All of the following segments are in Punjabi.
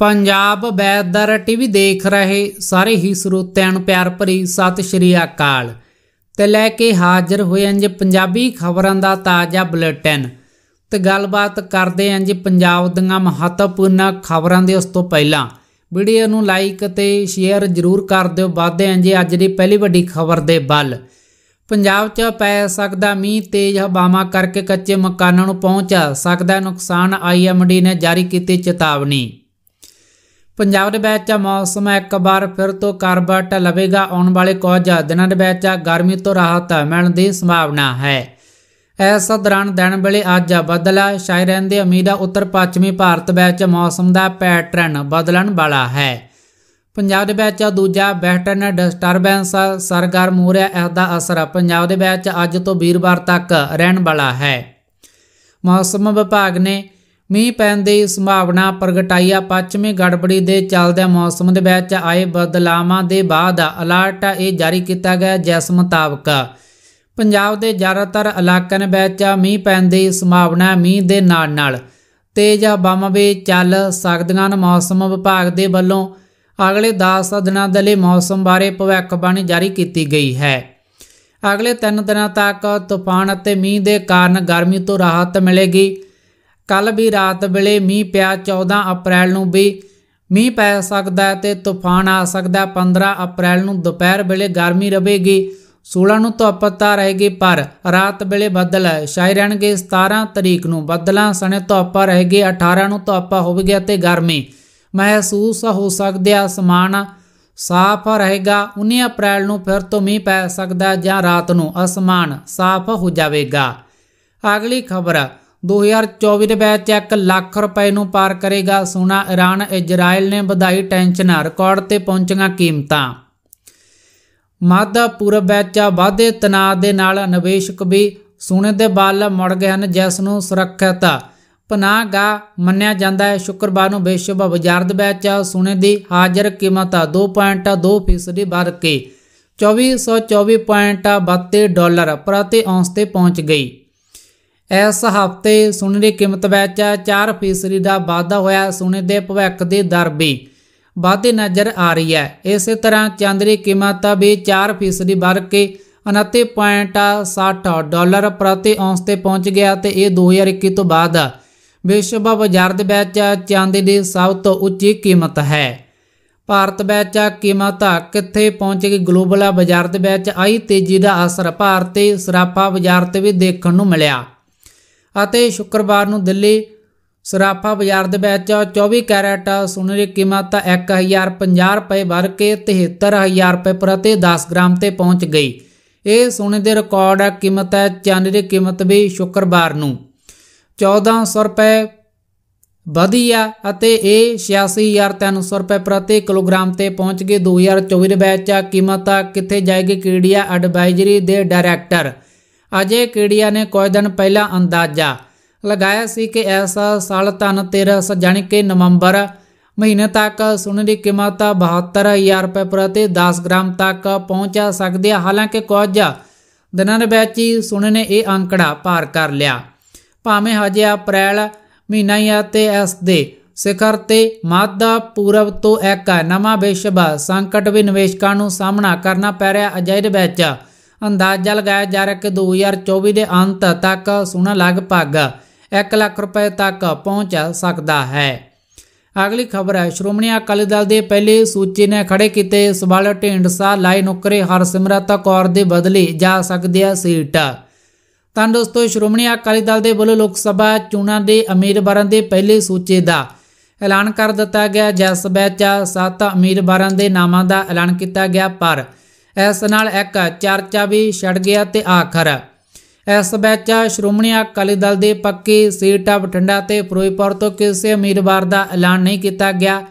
ਪੰਜਾਬ ਬੈਦਰ ਟੀਵੀ ਦੇਖ ਰਹੇ ਸਾਰੇ ਹੀ ਸਰੋਤਿਆਂ ਨੂੰ ਪਿਆਰ ਭਰੀ ਸਤਿ ਸ਼੍ਰੀ ਅਕਾਲ ਤੇ ਲੈ ਕੇ ਹਾਜ਼ਰ ਹੋਏ ਅੰਜ ਪੰਜਾਬੀ ਖਬਰਾਂ ਦਾ ਤਾਜ਼ਾ ਬੁਲੇਟਿਨ ਤੇ ਗੱਲਬਾਤ ਕਰਦੇ ਅੰਜ ਪੰਜਾਬ ਦੀਆਂ ਮਹੱਤਵਪੂਰਨ ਖਬਰਾਂ ਦੇ ਉਸ ਤੋਂ ਪਹਿਲਾਂ ਵੀਡੀਓ ਨੂੰ ਲਾਈਕ ਤੇ ਸ਼ੇਅਰ ਜ਼ਰੂਰ ਕਰ ਦਿਓ ਵਾਦੇ ਅੰਜ ਅੱਜ ਦੀ ਪਹਿਲੀ ਵੱਡੀ ਖਬਰ ਦੇ ਵੱਲ ਪੰਜਾਬ 'ਚ ਪੈ ਸਕਦਾ ਮੀਂਹ ਤੇਜ਼ ਹਵਾਵਾਂ ਕਰਕੇ ਕੱਚੇ ਮਕਾਨਾਂ ਨੂੰ ਪਹੁੰਚ ਸਕਦਾ ਨੁਕਸਾਨ ਆਈਐਮਡੀ ਨੇ ਜਾਰੀ ਕੀਤੀ ਚੇਤਾਵਨੀ ਪੰਜਾਬ ਦੇ ਵਿੱਚ ਮੌਸਮ ਇੱਕ ਵਾਰ ਫਿਰ ਤੋਂ ਕਰਬਟ ਲਵੇਗਾ ਆਉਣ ਵਾਲੇ ਕੁਝ ਦਿਨਾਂ ਦੇ ਵਿੱਚ ਗਰਮੀ ਤੋਂ ਰਾਹਤ ਮਿਲਣ ਦੀ ਸੰਭਾਵਨਾ ਹੈ ਇਸ ਦੌਰਾਨ ਦਿਨ ਵੇਲੇ ਅੱਜ ਬਦਲਾ ਛਾਏ ਰਹਿਣ ਦੀ ਉਮੀਦ ਹੈ ਉੱਤਰ ਪੱਛਮੀ ਭਾਰਤ ਵਿੱਚ ਮੌਸਮ ਦਾ ਪੈਟਰਨ ਬਦਲਣ ਵਾਲਾ ਹੈ ਪੰਜਾਬ ਦੇ ਵਿੱਚ ਦੂਜਾ ਵੈਸਟਰਨ ਡਿਸਟਰਬੈਂਸ ਸਰਗਰਮ ਹੋ ਰਿਹਾ ਇਸ ਦਾ ਅਸਰ ਪੰਜਾਬ ਦੇ ਵਿੱਚ ਅੱਜ ਤੋਂ ਵੀਰਵਾਰ ਤੱਕ ਰਹਿਣ ਵਾਲਾ ਹੈ ਮੌਸਮ ਵਿਭਾਗ ਨੇ ਮੀਂਹ ਪੈਣ ਦੀ ਸੰਭਾਵਨਾ ਪ੍ਰਗਟਾਈ ਆ ਪੱਛਮੀ ਗੜਬੜੀ ਦੇ ਚੱਲਦੇ ਮੌਸਮ ਦੇ ਵਿੱਚ ਆਏ ਬਦਲਾਵਾਂ ਦੇ ਬਾਅਦ ਅਲਰਟ ਇਹ ਜਾਰੀ ਕੀਤਾ ਗਿਆ ਜਿਸ ਮੁਤਾਬਕ ਪੰਜਾਬ ਦੇ ਜ਼ਿਆਦਾਤਰ ਇਲਾਕਿਆਂ ਵਿੱਚ ਮੀਂਹ ਪੈਣ ਦੀ ਸੰਭਾਵਨਾ ਮੀਂਹ ਦੇ ਨਾਲ ਨਾਲ ਤੇਜ਼ ਹਵਾਵਾਂ ਵੀ ਚੱਲ ਸਕਦੀਆਂ ਹਨ ਮੌਸਮ ਵਿਭਾਗ ਦੇ ਵੱਲੋਂ ਅਗਲੇ 10 ਦਿਨਾਂ ਦੇ ਲਈ ਮੌਸਮ ਬਾਰੇ ਭਵਿੱਖਬਾਣੀ ਜਾਰੀ ਕੀਤੀ ਗਈ ਹੈ ਅਗਲੇ 3 ਦਿਨਾਂ ਤੱਕ ਤੂਫਾਨ ਅਤੇ ਮੀਂਹ ਦੇ ਕਾਰਨ ਗਰਮੀ ਤੋਂ ਰਾਹਤ ਮਿਲੇਗੀ ਕੱਲ ਵੀ ਰਾਤ ਵੇਲੇ ਮੀਂਹ ਪਿਆ 14 ਅਪ੍ਰੈਲ ਨੂੰ ਵੀ ਮੀਂਹ ਪੈ ਸਕਦਾ ਹੈ ਤੇ ਤੂਫਾਨ ਆ ਸਕਦਾ 15 ਅਪ੍ਰੈਲ ਨੂੰ ਦੁਪਹਿਰ ਵੇਲੇ ਗਰਮੀ ਰਹੇਗੀ 16 ਨੂੰ ਤਾਂ ਪਤਾ ਰਹੇਗੀ ਪਰ ਰਾਤ ਵੇਲੇ ਬੱਦਲ ਛਾਏ ਰਹਿਣਗੇ 17 ਤਰੀਕ ਨੂੰ ਬੱਦਲਾਂ ਸਣੇ ਧੁੱਪ ਰਹੇਗੀ 18 ਨੂੰ ਤਾਂ ਹੋ ਗਿਆ ਤੇ ਗਰਮੀ ਮਹਿਸੂਸ ਹੋ ਸਕਦੇ ਅਸਮਾਨ ਸਾਫ਼ ਰਹੇਗਾ 19 ਅਪ੍ਰੈਲ ਨੂੰ ਫਿਰ ਤੋਂ ਮੀਂਹ ਪੈ ਸਕਦਾ ਜਾਂ ਰਾਤ ਨੂੰ ਅਸਮਾਨ ਸਾਫ਼ ਹੋ ਜਾਵੇਗਾ ਅਗਲੀ ਖਬਰ 2024 ਦੇ ਵਿੱਚ 1 ਲੱਖ ਰੁਪਏ ਨੂੰ ਪਾਰ ਕਰੇਗਾ ਸੋਨਾ ਇਰਾਨ ਇਜ਼ਰਾਈਲ ਨੇ ਵਧਾਈ ਟੈਨਸ਼ਨ ਰਿਕਾਰਡ ਤੇ ਪਹੁੰਚੀਆਂ ਕੀਮਤਾਂ ਮਾਦਾ ਪੂਰਬ ਵਿੱਚ ਵਾਧੇ ਤਣਾਅ ਦੇ ਨਾਲ ਨਿਵੇਸ਼ਕ ਵੀ ਸੋਨੇ ਦੇ ਬਾਲ ਮੁੜ ਗਏ ਹਨ ਜਿਸ ਨੂੰ ਸੁਰੱਖਿਅਤ ਪਨਾਹਗਾ ਮੰਨਿਆ ਜਾਂਦਾ ਹੈ ਸ਼ੁੱਕਰਵਾਰ ਨੂੰ ਵਿਸ਼ਵ ਬਾਜ਼ਾਰ ਦੇ ਵਿੱਚ ਸੋਨੇ ਦੀ ਹਾਜ਼ਰ ਕੀਮਤ 2.2 ਫੀਸਦੀ ਵਧ ਕੇ 2424.32 ਡਾਲਰ ਪ੍ਰਤੀ ਔਂਸ ਤੇ ਪਹੁੰਚ ਗਈ ਇਸ ਹਫ਼ਤੇ ਸੋਨੇ ਦੀ ਕੀਮਤ ਵਿੱਚ 4% ਦਾ ਵਾਧਾ ਹੋਇਆ ਸੋਨੇ ਦੇ ਭਵਿੱਖ ਦੇ ਦਰ ਵੀ ਵਾਧੇ ਨਜ਼ਰ ਆ ਰਹੀ ਹੈ ਇਸੇ ਤਰ੍ਹਾਂ ਚਾਂਦੀ ਦੀ ਕੀਮਤ ਵੀ 4% ਵੱਧ ਕੇ 29.60 ਡਾਲਰ ਪ੍ਰਤੀ ਔਂਸ ਤੇ ਪਹੁੰਚ ਗਿਆ ਤੇ ਇਹ 2021 ਤੋਂ ਬਾਅਦ ਵਿਸ਼ਵ ਬਾਜ਼ਾਰ ਦੇ ਵਿੱਚ ਚਾਂਦੀ ਦੀ ਸਭ ਤੋਂ ਉੱਚੀ ਕੀਮਤ ਹੈ ਭਾਰਤ ਵਿੱਚ ਕੀਮਤ ਕਿੱਥੇ ਪਹੁੰਚ ਗਈ ਗਲੋਬਲ ਬਾਜ਼ਾਰ ਦੇ ਵਿੱਚ ਆਈ ਤੇਜ਼ੀ ਦਾ ਅਸਰ ਭਾਰਤੀ ਸਰਾਪਾ ਬਾਜ਼ਾਰ ਤੇ ਵੀ ਦੇਖਣ ਨੂੰ ਮਿਲਿਆ ਅਤੇ ਸ਼ੁੱਕਰਵਾਰ ਨੂੰ ਦਿੱਲੀ ਸਰਾਫਾ ਬਾਜ਼ਾਰ ਦੇ ਵਿੱਚ 24 ਕੈਰੇਟ ਸੋਨੇ ਦੀ ਕੀਮਤ 1050 ਰੁਪਏ ਵਰ ਕੇ 73000 ਰੁਪਏ ਪ੍ਰਤੀ 10 ਗ੍ਰਾਮ ਤੇ ਪਹੁੰਚ ਗਈ ਇਹ ਸੋਨੇ ਦੇ ਰਿਕਾਰਡ ਕੀਮਤ ਹੈ ਚਾਂਦੀ ਦੀ ਕੀਮਤ ਵੀ ਸ਼ੁੱਕਰਵਾਰ ਨੂੰ 1400 ਰੁਪਏ ਵਧੀਆ ਅਤੇ ਇਹ 86300 ਰੁਪਏ ਪ੍ਰਤੀ ਕਿਲੋਗ੍ਰਾਮ ਤੇ ਪਹੁੰਚ ਗਈ 2024 ਦੇ ਵਿੱਚ ਕੀਮਤ ਕਿੱਥੇ ਜਾਏਗੀ ਕੀੜੀਆ ਐਡਵਾਈਜ਼ਰੀ ਦੇ ਡਾਇਰੈਕਟਰ ਅਜੇ ਕੀੜੀਆਂ ਨੇ ਕੁਝ ਦਿਨ ਪਹਿਲਾਂ ਅੰਦਾਜ਼ਾ ਲਗਾਇਆ ਸੀ ਕਿ ਇਸ ਸਾਲ ਧਨ ਤੇਰਸ ਜਾਣੀ ਕਿ ਨਵੰਬਰ ਮਹੀਨੇ ਤੱਕ ਸੋਨੇ ਦੀ ਕੀਮਤ 72000 ਰੁਪਏ ਪ੍ਰਤੀ 10 ਗ੍ਰਾਮ ਤੱਕ ਪਹੁੰਚ ਸਕਦੀ ਹੈ ਹਾਲਾਂਕਿ ਕੁਝ ਦਿਨਾਂ ਦੇ ਵਿੱਚ ਹੀ ਸੋਨੇ ਨੇ ਇਹ ਅੰਕੜਾ ਪਾਰ ਕਰ ਲਿਆ ਭਾਵੇਂ ਹਜੇ ਅਪ੍ਰੈਲ ਮਹੀਨਾ ਹੀ ਆ ਤੇ ਇਸ ਦੇ ਸਿਖਰ ਤੇ ਮਾਦਾ ਪੂਰਬ ਤੋਂ ਇੱਕ ਨਵਾਂ ਵਿਸ਼ਵ ਸੰਕਟ ਵੀ ਨਿਵੇਸ਼ਕਾਂ ਨੂੰ ਸਾਹਮਣਾ ਕਰਨਾ ਪੈ ਰਿਹਾ ਦੇ ਵਿੱਚ ਅੰਦਾਜ਼ਾ ਲਗਾਇਆ ਜਾ ਰਿਹਾ ਕਿ 2024 ਦੇ ਅੰਤ ਤੱਕ ਸੋਨਾ ਲਗਭਗ 1 ਲੱਖ ਰੁਪਏ ਤੱਕ ਪਹੁੰਚ ਸਕਦਾ ਹੈ ਅਗਲੀ ਖਬਰ ਹੈ ਸ਼੍ਰੋਮਣੀ ਅਕਾਲੀ ਦਲ ਦੇ ਪਹਿਲੇ ਸੂਚੀ ਨੇ ਖੜੇ ਕੀਤੇ ਸਵਾਲ ਢੇਂਡਸਾ ਲਾਈ ਨੁਕਰੇ ਹਰਸਿਮਰਤ ਕੌਰ ਦੇ ਬਦਲੇ ਜਾ ਸਕਦੇ ਆ ਸੀਟ ਤਾਂ ਦੋਸਤੋ ਸ਼੍ਰੋਮਣੀ ਅਕਾਲੀ ਦਲ ਦੇ ਵੱਲੋਂ ਲੋਕ ਸਭਾ ਚੋਣਾਂ ਦੇ ਉਮੀਦਵਾਰਾਂ ਦੇ ਪਹਿਲੇ ਸੂਚੀ ਦਾ ਐਲਾਨ ਕਰ ਦਿੱਤਾ ਗਿਆ ਜਿਸ ਵਿੱਚ ਸੱਤ ਉਮੀਦਵਾਰਾਂ ਦੇ ਨਾਮਾਂ ਦਾ ਐਲਾਨ ਕੀਤਾ ਗਿਆ ਪਰ ਇਸ ਨਾਲ ਇੱਕ ਚਰਚਾ ਵੀ ਛੜ ਗਿਆ ਤੇ ਆਖਰ ਇਸ ਵਿੱਚ ਸ਼੍ਰੋਮਣੀ ਅਕਾਲੀ ਦਲ ਦੇ ਪੱਕੀ ਸੀਟ ਬਠਿੰਡਾ ਤੇ ਫਿਰੋਜ਼ਪੁਰ ਤੋਂ ਕਿਸੇ ਉਮੀਦਵਾਰ ਦਾ ਐਲਾਨ ਨਹੀਂ ਕੀਤਾ ਗਿਆ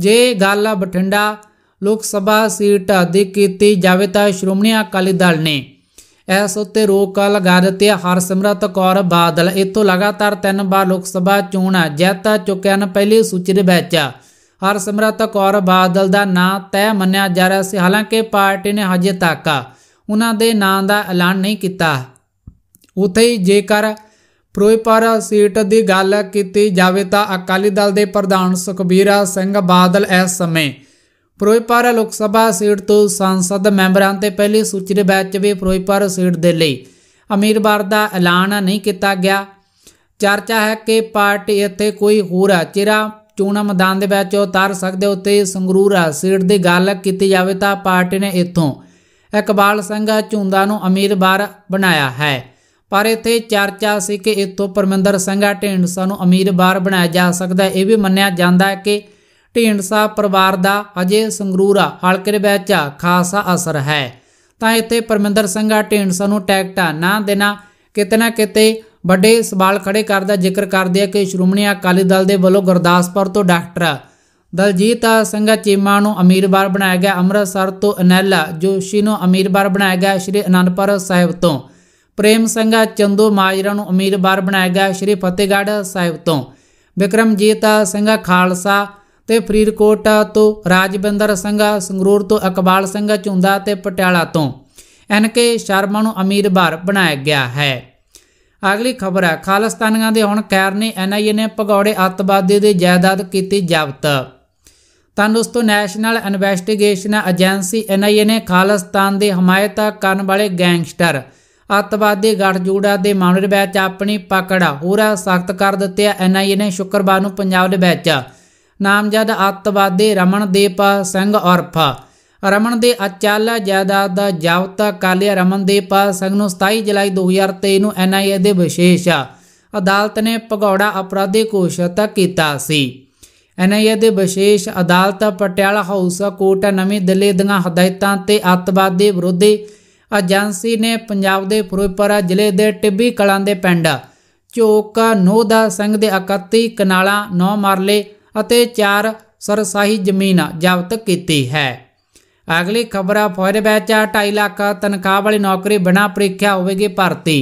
ਜੇ ਗੱਲ ਬਠਿੰਡਾ ਲੋਕ ਸਭਾ ਸੀਟ ਦੀ ਕੀਤੀ ਜਾਵੇ ਤਾਂ ਸ਼੍ਰੋਮਣੀ ਅਕਾਲੀ ਦਲ ਨੇ ਇਸ ਉੱਤੇ ਰੋਕ ਲਗਾ ਦਿੱਤੀ ਹਰਸਿਮਰਤ ਕੌਰ ਬਾਦਲ ਇਤੋਂ ਲਗਾਤਾਰ ਤਿੰਨ ਵਾਰ ਲੋਕ ਸਭਾ ਚੋਣਾਂ ਜਿੱਤ ਚੁੱਕਿਆ ਨ ਪਹਿਲੀ ਸੂਚੀ ਦੇ ਵਿੱਚ ਹਰਸਿਮਰਤ ਕੌਰ ਬਾਦਲ ਦਾ ਨਾਂ ਤੈ ਮੰਨਿਆ ਜਾ ਰਿਹਾ ਸੀ ਹਾਲਾਂਕਿ ਪਾਰਟੀ ਨੇ ਹਜੇ ਤੱਕ ਉਹਨਾਂ ਦੇ ਨਾਂ ਦਾ ਐਲਾਨ ਨਹੀਂ ਕੀਤਾ ਉਥੇ ਹੀ ਜੇਕਰ ਫਿਰੋਜ਼ਪੁਰ ਸੀਟ ਦੀ ਗੱਲ ਕੀਤੀ ਜਾਵੇ ਤਾਂ ਅਕਾਲੀ ਦਲ ਦੇ ਪ੍ਰਧਾਨ ਸੁਖਬੀਰ ਸਿੰਘ ਬਾਦਲ ਇਸ ਸਮੇਂ ਫਿਰੋਜ਼ਪੁਰ ਲੋਕ ਸਭਾ ਸੀਟ ਤੋਂ ਸੰਸਦ ਮੈਂਬਰਾਂ ਤੇ ਪਹਿਲੀ ਸੂਚੀ ਦੇ ਵਿੱਚ ਵੀ ਫਿਰੋਜ਼ਪੁਰ ਸੀਟ ਦੇ ਲਈ ਅਮੀਰਵਾਰ ਦਾ ਐਲਾਨ ਨਹੀਂ ਕੀਤਾ ਗਿਆ ਚਰਚਾ ਹੈ ਕਿ ਪਾਰਟੀ ਇੱਥੇ ਕੋਈ ਹੋਰ ਚਿਹਰਾ ਚੋਣਾਂ ਮੈਦਾਨ ਦੇ ਵਿੱਚ ਉਤਾਰ ਸਕਦੇ ਹੋ ਤੇ ਸੰਗਰੂਰਾ ਸੀਟ ਦੀ ਗੱਲ ਕੀਤੀ ਜਾਵੇ ਤਾਂ ਪਾਰਟੀ ਨੇ ਇੱਥੋਂ ਇਕਬਾਲ ਸਿੰਘ ਝੁੰਦਾ ਨੂੰ ਉਮੀਦਵਾਰ ਬਣਾਇਆ ਹੈ ਪਰ ਇੱਥੇ ਚਰਚਾ ਸੀ ਕਿ ਇੱਥੋਂ ਪਰਮਿੰਦਰ ਸਿੰਘ ਢੇਂਡਸਾ ਨੂੰ ਉਮੀਦਵਾਰ ਬਣਾਇਆ ਜਾ ਸਕਦਾ ਹੈ ਇਹ ਵੀ ਮੰਨਿਆ ਜਾਂਦਾ ਹੈ ਕਿ ਢੇਂਡਸਾ ਪਰਿਵਾਰ ਦਾ ਅਜੇ ਸੰਗਰੂਰਾ ਹਲਕੇ ਦੇ ਵਿੱਚ ਖਾਸਾ ਅਸਰ ਹੈ ਤਾਂ ਇੱਥੇ ਪਰਮਿੰਦਰ ਸਿੰਘ ਢੇਂਡਸਾ ਨੂੰ ਟੈਕਟਾ ਨਾ ਦੇਣਾ ਕਿਤੇ ਨਾ ਕਿਤੇ ਵੱਡੇ ਸਵਾਲ ਖੜੇ ਕਰਦਾ ਜ਼ਿਕਰ ਕਰਦੇ ਆ ਕਿ ਸ਼੍ਰੋਮਣੀ ਅਕਾਲੀ ਦਲ ਦੇ ਵੱਲੋਂ ਗੁਰਦਾਸਪੁਰ ਤੋਂ ਡਾਕਟਰ ਦਲਜੀਤ ਸਿੰਘ ਚੀਮਾ ਨੂੰ ਅਮੀਰਵਾਰ ਬਣਾਇਆ ਗਿਆ ਅੰਮ੍ਰਿਤਸਰ ਤੋਂ ਅਨੈਲਾ ਜੋਸ਼ੀ ਨੂੰ ਅਮੀਰਵਾਰ ਬਣਾਇਆ ਗਿਆ ਸ਼੍ਰੀ ਅਨੰਦਪੁਰ ਸਾਹਿਬ ਤੋਂ ਪ੍ਰੇਮ ਸਿੰਘ ਚੰਦੂ ਮਾਜਰਾ ਨੂੰ ਅਮੀਰਵਾਰ ਬਣਾਇਆ ਗਿਆ ਸ਼੍ਰੀ ਫਤਿਹਗੜ੍ਹ ਸਾਹਿਬ ਤੋਂ ਵਿਕਰਮਜੀਤ ਸਿੰਘ ਖਾਲਸਾ ਤੇ ਫਰੀਦਕੋਟ ਤੋਂ ਰਾਜਵਿੰਦਰ ਸਿੰਘ ਸੰਗਰੂਰ ਤੋਂ ਇਕਬਾਲ ਸਿੰਘ ਚੁੰਦਾ ਤੇ ਪਟਿਆਲਾ ਤੋਂ ਐਨਕੇ ਸ਼ਰਮਾ ਨੂੰ ਅਮੀਰਵਾਰ ਬਣਾਇਆ ਗਿਆ ਹੈ ਅਗਲੀ ਖਬਰ ਹੈ ਖਾਲਸਤਾਨੀਆਂ ਦੇ ਹੁਣ ਕੈਰਨੀ ਨੇ ਐਨਆਈਏ ਨੇ ਪਗੌੜੇ ਅੱਤਵਾਦੀ ਦੇ ਜਾਇਦਾਦ ਕੀਤੀ ਜ਼ਬਤ ਤਾਂ ਦੋਸਤੋ ਨੈਸ਼ਨਲ ਇਨਵੈਸਟੀਗੇਸ਼ਨ ਏਜੰਸੀ ਐਨਆਈਏ ਨੇ ਖਾਲਸਤਾਨ ਦੇ ਹਮਾਇਤ ਕਰਨ ਵਾਲੇ ਗੈਂਗਸਟਰ ਅੱਤਵਾਦੀ ਗੱਠਜੋੜਾ ਦੇ ਮਾਮਲੇ ਵਿੱਚ ਆਪਣੀ ਪਕੜ ਹੋਰ ਸਖਤ ਕਰ ਦਿੱਤੀ ਹੈ ਐਨਆਈਏ ਨੇ ਸ਼ੁੱਕਰਵਾਰ ਨੂੰ ਪੰਜਾਬ ਦੇ ਵਿੱਚ ਨਾਮਜ਼ਦ ਅੱਤਵਾਦੀ ਰਮਨਦੀਪ ਸਿੰਘ ਔਰਫਾ ਰਮਨ ਦੇ ਅਚਾਲਾ ਜਾਇਦਾਦ ਦਾ ਜ਼ਬਤ ਕਾਲਿਆ ਰਮਨ ਦੇ ਪਾਸ ਨੂੰ 27 ਜੁਲਾਈ 2023 ਨੂੰ ਐਨਆਈਏ ਦੇ ਵਿਸ਼ੇਸ਼ ਅਦਾਲਤ ਨੇ ਭਗੌੜਾ ਅਪਰਾਧੀ ਘੋਸ਼ਿਤ ਕੀਤਾ ਸੀ ਐਨਆਈਏ ਦੇ ਵਿਸ਼ੇਸ਼ ਅਦਾਲਤ ਪਟਿਆਲਾ ਹਾਊਸ ਕੋਰਟ ਨਵੀਂ ਦਿੱਲੀ ਦੀਆਂ ਹਦਾਇਤਾਂ ਤੇ ਅੱਤਵਾਦ ਦੇ ਵਿਰੁੱਧ ਏਜੰਸੀ ਨੇ ਪੰਜਾਬ ਦੇ ਫਿਰੋਜ਼ਪੁਰ ਜ਼ਿਲ੍ਹੇ ਦੇ ਟਿੱਬੀ ਕਲਾਂ ਦੇ ਪਿੰਡ ਚੋਕ ਨੋਦਾ ਸਿੰਘ ਦੇ 31 ਕਨਾਲਾਂ 9 ਮਰਲੇ ਅਤੇ 4 ਸਰਸਾਹੀ ਜ਼ਮੀਨ ਜ਼ਬਤ ਕੀਤੀ ਹੈ ਅਗਲੀ ਖਬਰ ਆ ਫੌਜ ਵਿੱਚ 2.5 ਲੱਖ ਤਨਖਾਹ ਵਾਲੀ ਨੌਕਰੀ ਬਿਨਾ ਪ੍ਰੀਖਿਆ ਹੋਵੇਗੀ ਭਰਤੀ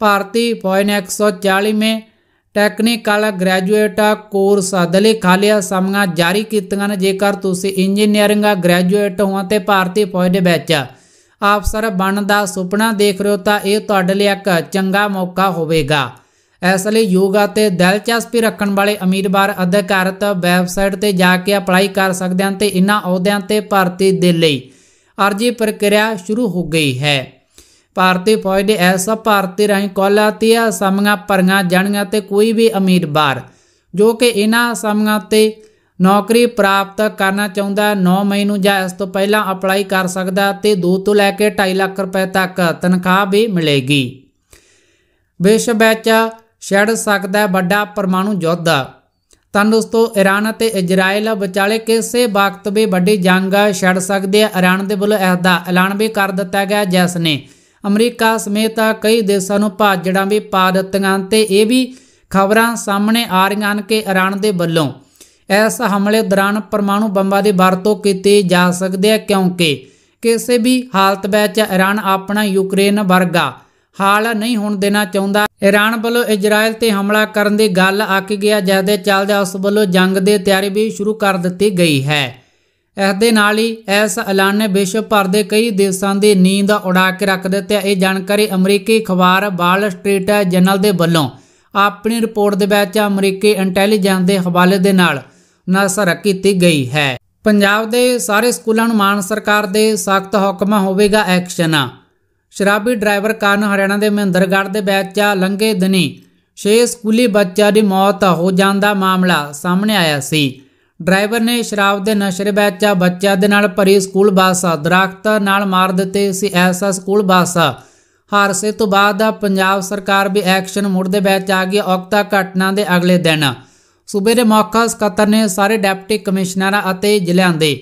ਭਾਰਤੀ ਫੌਜ ਨੇ 140ਵੇਂ ਟੈਕਨੀਕਲ ਗ੍ਰੈਜੂਏਟ ਕੋਰਸ ਅਦਲੇ ਖਾਲਿਆ ਸਮਗਾ ਜਾਰੀ ਕੀਤੀਆਂ ਨੇ ਜੇਕਰ ਤੁਸੀਂ ਇੰਜੀਨੀਅਰਿੰਗ ਗ੍ਰੈਜੂਏਟ ਹੋ ਤੇ ਭਾਰਤੀ ਫੌਜ ਦੇ ਵਿੱਚ ਆਫਸਰ ਬਣਨ ਦਾ ਸੁਪਨਾ ਦੇਖ ਰਹੇ ਹੋ ਤਾਂ ਇਹ ਤੁਹਾਡੇ ਲਈ ਇੱਕ ਚੰਗਾ ਮੌਕਾ ਹੋਵੇਗਾ ਇਸ ਲਈ ਯੋਗਾ ਤੇ ਦਿਲਚਸਪੀ ਰੱਖਣ ਵਾਲੇ ਉਮੀਦਵਾਰ ਅਧਿਕਾਰਤ ਵੈਬਸਾਈਟ ਤੇ ਜਾ ਕੇ ਅਪਲਾਈ ਕਰ ਸਕਦੇ ਹਨ ਤੇ ਇਨ੍ਹਾਂ ਅਹੁਦਿਆਂ ਤੇ ਭਰਤੀ ਦੇ ਲਈ ਅਰਜ਼ੀ ਪ੍ਰਕਿਰਿਆ ਸ਼ੁਰੂ ਹੋ ਗਈ ਹੈ ਭਾਰਤੀ ਫੌਜ ਦੇ ਐਸ ਭਾਰਤੀ ਰਾਹੀਂ ਕੋਲਾਤੀਆ ਸਮੀਆਂ ਪਰੀਆਂ ਜਾਣੀਆਂ ਤੇ ਕੋਈ ਵੀ ਉਮੀਦਵਾਰ ਜੋ ਕਿ ਇਨ੍ਹਾਂ ਸਮੀਆਂ ਤੇ ਨੌਕਰੀ ਪ੍ਰਾਪਤ ਕਰਨਾ ਚਾਹੁੰਦਾ 9 ਮਈ ਨੂੰ ਜਾਂ ਇਸ ਤੋਂ ਪਹਿਲਾਂ ਅਪਲਾਈ ਕਰ ਸਕਦਾ ਤੇ 2 ਤੋਂ ਲੈ ਕੇ 2.5 ਲੱਖ ਰੁਪਏ ਤੱਕ ਤਨਖਾਹ ਵੀ ਮਿਲੇਗੀ ਵਿਸ਼ਵ ਵਿੱਚ ਛੜ ਸਕਦਾ ਵੱਡਾ ਪਰਮਾਣੂ ਯੁੱਧ ਤਾਂ ਦੋਸਤੋ ਈਰਾਨ ਅਤੇ ਇਜ਼ਰਾਈਲ ਵਿਚਾਲੇ ਕਿਸੇ ਵਕਤ ਵੀ ਵੱਡੀ ਜੰਗ ਛੜ ਸਕਦੇ ਆ ਈਰਾਨ ਦੇ ਵੱਲੋਂ ਇਸ ਦਾ ਐਲਾਨ ਵੀ ਕਰ ਦਿੱਤਾ ਗਿਆ ਜਿਸ ਨੇ ਅਮਰੀਕਾ ਸਮੇਤ ਕਈ ਦੇਸ਼ਾਂ ਨੂੰ ਭਾਜੜਾਂ ਵੀ ਪਾ ਦਿੱਤੀਆਂ ਤੇ ਇਹ ਵੀ ਖਬਰਾਂ ਸਾਹਮਣੇ ਆ ਰਹੀਆਂ ਹਨ ਕਿ ਈਰਾਨ ਦੇ ਵੱਲੋਂ ਇਸ ਹਮਲੇ ਦੌਰਾਨ ਪਰਮਾਣੂ ਬੰਬਾਂ ਦੀ ਵਰਤੋਂ ਕੀਤੀ ਜਾ ਸਕਦੀ ਹੈ ਕਿਉਂਕਿ ਕਿਸੇ ਵੀ ਹਾਲਤ ਵਿੱਚ ਈਰਾਨ ਆਪਣਾ ਯੂਕਰੇਨ ਵਰਗਾ ਹਾਲ ਨਹੀਂ ਹੋਣ ਦੇਣਾ ਚਾਹੁੰਦਾ ਈਰਾਨ ਵੱਲੋਂ ਇਜ਼ਰਾਈਲ ਤੇ ਹਮਲਾ ਕਰਨ ਦੀ ਗੱਲ ਆਕ ਗਿਆ ਜਦ ਦੇ ਚੱਲਦੇ ਉਸ ਵੱਲੋਂ ਜੰਗ ਦੇ ਤਿਆਰੀ ਵੀ ਸ਼ੁਰੂ ਕਰ ਦਿੱਤੀ ਗਈ ਹੈ ਇਸ ਦੇ ਨਾਲ ਹੀ ਇਸ ਐਲਾਨ ਨੇ ਵਿਸ਼ਵ ਭਰ ਦੇ ਕਈ ਦੇਸ਼ਾਂ ਦੀ ਨੀਂਦ ਉਡਾ ਕੇ ਰੱਖ ਦਿੱਤੀ ਇਹ ਜਾਣਕਾਰੀ ਅਮਰੀਕੀ ਅਖਬਾਰ ਵਾਲ ਸਟਰੀਟ ਜਰਨਲ ਦੇ ਵੱਲੋਂ ਆਪਣੀ ਰਿਪੋਰਟ ਦੇ ਵਿੱਚ ਅਮਰੀਕੀ ਇੰਟੈਲੀਜੈਂਸ ਦੇ ਹਵਾਲੇ ਦੇ ਨਾਲ ਨਸਰ ਕੀਤੀ ਗਈ ਹੈ ਪੰਜਾਬ ਦੇ ਸਾਰੇ ਸਕੂਲਾਂ ਨੂੰ ਮਾਨ ਸਰਕਾਰ ਦੇ ਸਖਤ ਹੁਕਮਾਂ ਹੋਵੇਗਾ ਐਕਸ਼ਨ ਸ਼ਰਾਬੀ ਡਰਾਈਵਰ ਕਾਰਨ ਹਰਿਆਣਾ ਦੇ ਮਹਿੰਦਰਗੜ੍ਹ ਦੇ ਵਿੱਚ ਲੰਘੇ ਦਿਨੀ 6 ਸਕੂਲੀ ਬੱਚਿਆਂ ਦੀ ਮੌਤ ਹੋ ਜਾਣ ਦਾ ਮਾਮਲਾ ਸਾਹਮਣੇ ਆਇਆ ਸੀ ਡਰਾਈਵਰ ਨੇ ਸ਼ਰਾਬ ਦੇ ਨਸ਼ੇ ਵਿੱਚ ਬੱਚਿਆਂ ਦੇ ਨਾਲ ਭਰੀ ਸਕੂਲ ਬੱਸ ਦਰਖਤ ਨਾਲ ਮਾਰ ਦਿੱਤੇ ਸੀ ਐਸਾ ਸਕੂਲ ਬੱਸ ਹਾਰਸੇ ਤੋਂ ਬਾਅਦ ਪੰਜਾਬ ਸਰਕਾਰ ਵੀ ਐਕਸ਼ਨ ਮੋਡ ਦੇ ਵਿੱਚ ਆ ਗਈ ਔਕਤਾ ਘਟਨਾ ਦੇ ਅਗਲੇ ਦਿਨ ਸੂਬੇ ਦੇ ਮੌਕਾ ਸਕੱਤਰ ਨੇ ਸਾਰੇ ਡਿਪਟੀ ਕਮਿਸ਼ਨਰਾਂ ਅਤੇ ਜ਼ਿਲ੍ਹਿਆਂ ਦੇ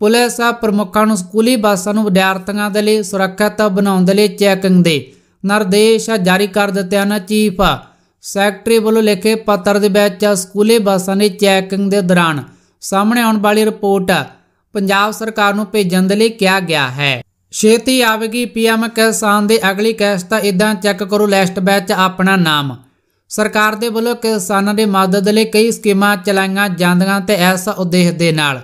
ਪੁਲਿਸ ਪ੍ਰਮੁੱਖਾਂ ਨੂੰ ਸਕੂਲੀ ਬੱਸਾਂ ਨੂੰ ਵਿਦਿਆਰਥੀਆਂ ਦੇ ਲਈ ਸੁਰੱਖਿਅਤ ਬਣਾਉਣ ਦੇ ਲਈ ਚੈਕਿੰਗ ਦੇ ਨਿਰਦੇਸ਼ ਜਾਰੀ ਕਰ ਦਿੱਤੇ ਹਨ ਚੀਫ ਸੈਕਟਰੀ ਵੱਲੋਂ ਲਿਖੇ ਪੱਤਰ ਦੇ ਵਿੱਚ ਸਕੂਲੀ ਬੱਸਾਂ ਦੀ ਚੈਕਿੰਗ ਦੇ ਦੌਰਾਨ ਸਾਹਮਣੇ ਆਉਣ ਵਾਲੀ ਰਿਪੋਰਟ ਪੰਜਾਬ ਸਰਕਾਰ ਨੂੰ ਭੇਜਣ ਦੇ ਲਈ ਕਿਹਾ ਗਿਆ ਹੈ ਛੇਤੀ ਆਵੇਗੀ ਪੀਐਮ ਕਿਸਾਨ ਦੇ ਅਗਲੀ ਤਾਂ ਇਦਾਂ ਚੈੱਕ ਕਰੋ ਲਿਸਟ ਵਿੱਚ ਆਪਣਾ ਨਾਮ ਸਰਕਾਰ ਦੇ ਵੱਲੋਂ ਕਿਸਾਨਾਂ ਦੀ ਮਦਦ ਲਈ ਕਈ ਸਕੀਮਾਂ ਚਲਾਈਆਂ ਜਾਂਦੀਆਂ ਤੇ ਇਸ ਉਦੇਸ਼ ਦੇ ਨਾਲ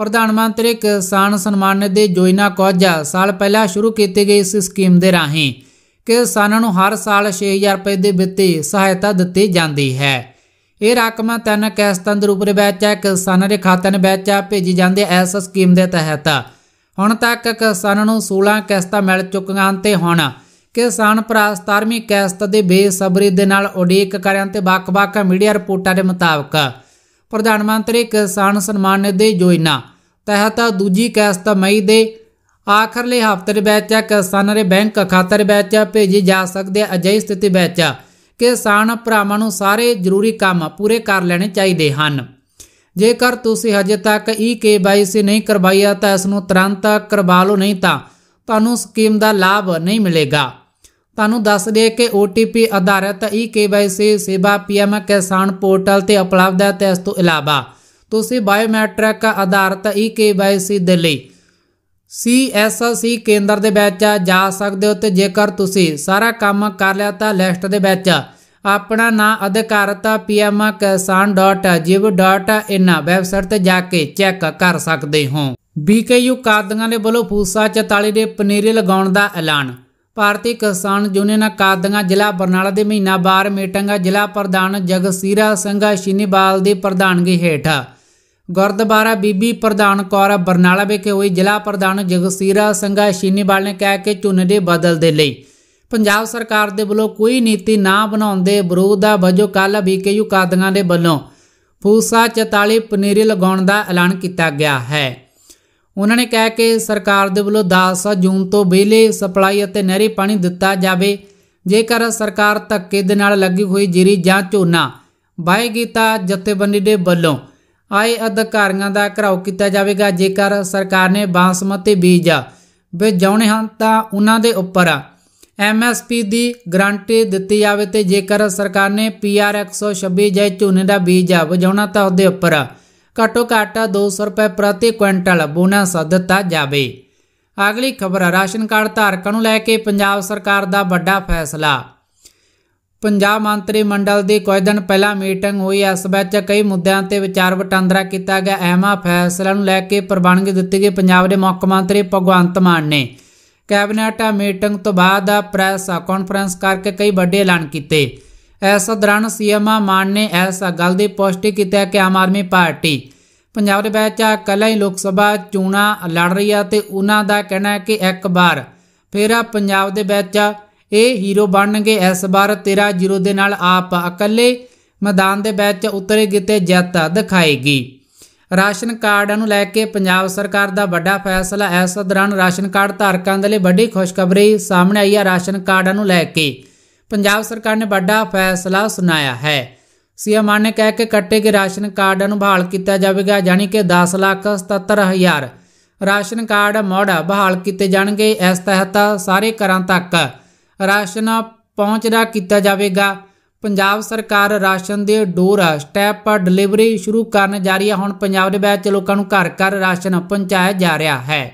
ਪ੍ਰਧਾਨ ਮੰਤਰੀ ਕਿਸਾਨ ਸਨਮਾਨ ਨਿਧੀ ਯੋਜਨਾ ਕੁਝ ਸਾਲ ਪਹਿਲਾਂ ਸ਼ੁਰੂ ਕੀਤੀ ਗਈ ਇਸ ਸਕੀਮ ਦੇ ਰਾਹੀਂ ਕਿਸਾਨਾਂ ਨੂੰ ਹਰ ਸਾਲ 6000 ਰੁਪਏ ਦੀ ਵਿੱਤੀ ਸਹਾਇਤਾ ਦਿੱਤੀ ਜਾਂਦੀ ਹੈ ਇਹ ਰਕਮ ਤਿੰਨ ਕਿਸ਼ਤਾਂ ਦੇ ਰੂਪ ਵਿੱਚ ਕਿਸਾਨਾਂ ਦੇ ਖਾਤਿਆਂ ਵਿੱਚ ਭੇਜੀ ਜਾਂਦੀ ਹੈ ਇਸ ਸਕੀਮ ਦੇ ਤਹਿਤ ਹੁਣ ਤੱਕ ਕਿਸਾਨਾਂ ਨੂੰ 16 ਕਿਸ਼ਤਾਂ ਮਿਲ ਚੁੱਕੀਆਂ ਹਨ ਤੇ ਹੁਣ ਕਿਸਾਨ ਪ੍ਰਾਸਤਾਰਮੀ 17ਵੀਂ ਕਿਸ਼ਤ ਦੇ ਬੇਸਬਰੀ ਦੇ ਨਾਲ ਉਡੀਕ ਕਰਿਆ ਤੇ ਵੱਖ-ਵੱਖ ਮੀਡੀਆ ਰਿਪੋਰਟਾਂ ਦੇ ਮੁਤਾਬਕ ਪ੍ਰਧਾਨ ਮੰਤਰੀ ਕਿਸਾਨ ਸਨਮਾਨ ਨਿਧੀ ਯੋਜਨਾ ਤਹਿਤ ਦੂਜੀ ਕਿਸ਼ਤ ਮਈ ਦੇ ਆਖਰਲੇ ਹਫ਼ਤੇ ਦੇ ਵਿੱਚ ਕਿਸਾਨਾਂ ਦੇ ਬੈਂਕ ਖਾਤੇ ਦੇ ਵਿੱਚ ਭੇਜੀ ਜਾ ਸਕਦੇ ਅਜਿਹੀ ਸਥਿਤੀ ਵਿੱਚ ਕਿਸਾਨ ਭਰਾਵਾਂ ਨੂੰ ਸਾਰੇ ਜ਼ਰੂਰੀ ਕੰਮ ਪੂਰੇ ਕਰ ਲੈਣੇ ਚਾਹੀਦੇ ਹਨ ਜੇਕਰ ਤੁਸੀਂ ਹਜੇ ਤੱਕ ਈ ਨਹੀਂ ਕਰਵਾਇਆ ਤਾਂ ਇਸ ਨੂੰ ਤੁਰੰਤ ਕਰਵਾ ਲਓ ਨਹੀਂ ਤਾਂ ਤੁਹਾਨੂੰ ਸਕੀਮ ਦਾ ਲਾਭ ਨਹੀਂ ਮਿਲੇਗਾ ਤੁਹਾਨੂੰ ਦੱਸ ਦੇ ਕਿ OTP ਆਧਾਰਿਤ EKYC ਸੇਵਾ PM ਕਿਸਾਨ ਪੋਰਟਲ ਤੇ ਉਪਲਬਧ ਹੈ ਤੇ ਇਸ ਤੋਂ ਇਲਾਵਾ ਤੁਸੀਂ ਬਾਇਓਮੈਟ੍ਰਿਕ ਆਧਾਰਿਤ EKYC ਦੇ ਲਈ CSC ਕੇਂਦਰ ਦੇ ਵਿੱਚ ਜਾ ਸਕਦੇ ਹੋ ਤੇ ਜੇਕਰ ਤੁਸੀਂ ਸਾਰਾ ਕੰਮ ਕਰ ਲਿਆ ਤਾਂ ਲਿਸਟ ਦੇ ਵਿੱਚ ਆਪਣਾ ਨਾਂ ਅਧਿਕਾਰਤ pmkisan.gov.in ਵੈਬਸਾਈਟ ਤੇ ਜਾ ਕੇ ਚੈੱਕ ਕਰ ਸਕਦੇ ਹੋ BKU ਕਾਦੀਆਂ ਦੇ ਵੱਲੋਂ ਫੂਸਾ 44 ਦੇ ਪਨੀਰੇ ਲਗਾਉਣ ਦਾ ਐਲਾਨ ਭਾਰਤੀ ਕਿਸਾਨ ਯੂਨੀਅਨ ਕਾਦੀਆਂ ਜ਼ਿਲ੍ਹਾ ਬਰਨਾਲਾ ਦੇ ਮਹੀਨਾਵਾਰ ਮੀਟਿੰਗਾਂ ਜ਼ਿਲ੍ਹਾ ਪ੍ਰਧਾਨ ਜਗਸੀਰਾ ਸਿੰਘ ਸ਼ਿਨੀਬਾਲ ਦੀ ਪ੍ਰਧਾਨਗੀ ਹੇਠ ਗੁਰਦੁਆਰਾ ਬੀਬੀ ਪ੍ਰਧਾਨ ਕੌਰ ਬਰਨਾਲਾ ਵਿਖੇ ਹੋਈ ਜ਼ਿਲ੍ਹਾ ਪ੍ਰਧਾਨ ਜਗਸੀਰਾ ਸਿੰਘ ਸ਼ਿਨੀਬਾਲ ਨੇ ਕਿਹਾ ਕਿ ਚੁਣ ਦੇ ਬਦਲ ਦੇ ਲਈ ਪੰਜਾਬ ਸਰਕਾਰ ਦੇ ਵੱਲੋਂ ਕੋਈ ਨੀਤੀ ਨਾ ਬਣਾਉਣ ਦੇ ਵਿਰੋਧ ਦਾ ਵਜੋਂ ਕੱਲ ਬੀਕੇਯੂ ਕਾਦੀਆਂ ਦੇ ਵੱਲੋਂ ਫੂਸਾ 44 ਪਨੀਰੀ ਲਗਾਉਣ ਦਾ ਐਲਾਨ ਕੀਤਾ ਗਿਆ ਹੈ ਉਹਨਾਂ ਨੇ ਕਹਿ ਕੇ ਸਰਕਾਰ ਦੇ ਵੱਲੋਂ 10 ਜੂਨ ਤੋਂ ਬੇਲੇ ਸਪਲਾਈ ਅਤੇ ਨਹਿਰੀ ਪਾਣੀ ਦਿੱਤਾ ਜਾਵੇ ਜੇਕਰ ਸਰਕਾਰ ਧੱਕੇ ਦੇ ਨਾਲ ਲੱਗੀ ਹੋਈ ਜਿਰੀ ਜਾਂ ਝੋਨਾ ਵਾਏਗੀ ਤਾਂ ਜਥੇਬੰਦੀ ਦੇ ਵੱਲੋਂ ਆਏ ਅਧਿਕਾਰੀਆਂ ਦਾ ਘਰਾਓ ਕੀਤਾ ਜਾਵੇਗਾ ਜੇਕਰ ਸਰਕਾਰ ਨੇ ਬਾਸਮਤੀ ਬੀਜ ਬੀਜਾਉਣੇ ਹਨ ਤਾਂ ਉਹਨਾਂ ਦੇ ਉੱਪਰ ਐਮਐਸਪੀ ਦੀ ਗਰੰਟੀ ਦਿੱਤੀ ਜਾਵੇ ਤੇ ਜੇਕਰ ਸਰਕਾਰ ਨੇ ਪੀਆਰ 126 ਜੈ ਝੋਨੇ ਦਾ ਬੀਜ ਵਜਾਉਣਾ ਤਾਂ ਉਹਦੇ ਉੱਪਰ ਘੱਟੋ ਘੱਟ 200 ਰੁਪਏ ਪ੍ਰਤੀ ਕੁਇੰਟਲ ਬੋਨਸ ਦਿੱਤਾ ਜਾਵੇ ਅਗਲੀ ਖਬਰ ਰਾਸ਼ਨ ਕਾਰਡ ਧਾਰਕਾਂ ਨੂੰ ਲੈ ਕੇ ਪੰਜਾਬ ਸਰਕਾਰ ਦਾ ਵੱਡਾ ਫੈਸਲਾ ਪੰਜਾਬ ਮੰਤਰੀ ਮੰਡਲ ਦੀ ਕੁਝ ਦਿਨ ਪਹਿਲਾਂ ਮੀਟਿੰਗ ਹੋਈ ਇਸ ਵਿੱਚ ਕਈ ਮੁੱਦਿਆਂ ਤੇ ਵਿਚਾਰ ਵਟਾਂਦਰਾ ਕੀਤਾ ਗਿਆ ਐਮਾ ਫੈਸਲਾ ਨੂੰ ਲੈ ਕੇ ਪ੍ਰਵਾਨਗੀ ਦਿੱਤੀ ਗਈ ਪੰਜਾਬ ਦੇ ਮੁੱਖ ਮੰਤਰੀ ਭਗਵੰਤ ਮਾਨ ਨੇ ਕੈਬਨਿਟ ਮੀਟਿੰਗ ਤੋਂ ਬਾਅਦ ਪ੍ਰੈਸ ਕਾਨਫਰੰਸ ਕਰਕੇ ਕਈ ਵੱਡੇ ਐਲਾਨ ਕੀਤੇ ਇਸ ਦੌਰਾਨ ਸੀਐਮ ਮਾਨ ਨੇ ਇਸ ਗੱਲ ਦੀ ਪੁਸ਼ਟੀ ਕੀਤੀ ਕਿ ਆਮ ਆਦਮੀ ਪਾਰਟੀ ਪੰਜਾਬ ਦੇ ਵਿੱਚ ਕੱਲ੍ਹ ਹੀ ਲੋਕ ਸਭਾ ਚੋਣਾਂ ਲੜ ਰਹੀ ਹੈ ਤੇ ਉਹਨਾਂ ਦਾ ਕਹਿਣਾ ਹੈ ਕਿ ਇੱਕ ਵਾਰ ਫਿਰ ਪੰਜਾਬ ਦੇ ਵਿੱਚ ਇਹ ਹੀਰੋ ਬਣਨਗੇ ਇਸ ਵਾਰ ਤੇਰਾ ਜ਼ੀਰੋ ਦੇ ਨਾਲ ਆਪ ਇਕੱਲੇ ਮੈਦਾਨ ਦੇ ਵਿੱਚ ਉਤਰੇਗੀ ਤੇ ਜਿੱਤ ਦਿਖਾਏਗੀ ਰਾਸ਼ਨ ਕਾਰਡ ਨੂੰ ਲੈ ਕੇ ਪੰਜਾਬ ਸਰਕਾਰ ਦਾ ਵੱਡਾ ਫੈਸਲਾ ਇਸ ਦੌਰਾਨ ਰਾਸ਼ਨ ਕਾਰਡ ਧਾਰਕਾਂ ਦੇ ਲਈ ਵੱਡੀ ਖੁਸ਼ਖਬਰੀ ਸਾਹਮਣੇ ਆਈ ਹੈ ਰਾਸ਼ਨ ਕਾਰਡ ਨੂੰ ਲੈ ਕੇ ਪੰਜਾਬ ਸਰਕਾਰ ਨੇ ਵੱਡਾ ਫੈਸਲਾ ਸੁਣਾਇਆ ਹੈ ਸੀਐਮ ਨੇ ਕਹਿ ਕੇ ਕੱਟੇ ਗਏ ਰਾਸ਼ਨ ਕਾਰਡ ਨੂੰ ਬਹਾਲ ਕੀਤਾ ਜਾਵੇਗਾ ਯਾਨੀ ਕਿ 10 ਲੱਖ 77 ਹਜ਼ਾਰ ਰਾਸ਼ਨ ਕਾਰਡ ਮੋੜ ਬਹਾਲ ਕੀਤੇ ਜਾਣਗੇ ਇਸ ਤਹਿਤ ਸਾਰੇ ਘਰਾਂ ਤੱਕ ਰਾਸ਼ਨ ਪਹੁੰਚਦਾ ਕੀਤਾ ਜਾਵੇਗਾ ਪੰਜਾਬ ਸਰਕਾਰ ਰਾਸ਼ਨ ਦੇ ਡੋਰ ਸਟੈਪ ਡਿਲੀਵਰੀ ਸ਼ੁਰੂ ਕਰਨ ਜਾ ਰਹੀ ਹੈ ਹੁਣ ਪੰਜਾਬ ਦੇ ਵਿੱਚ ਲੋਕਾਂ ਨੂੰ ਘਰ ਘਰ ਰਾਸ਼ਨ ਪਹੁੰਚਾਇਆ ਜਾ ਰਿਹਾ ਹੈ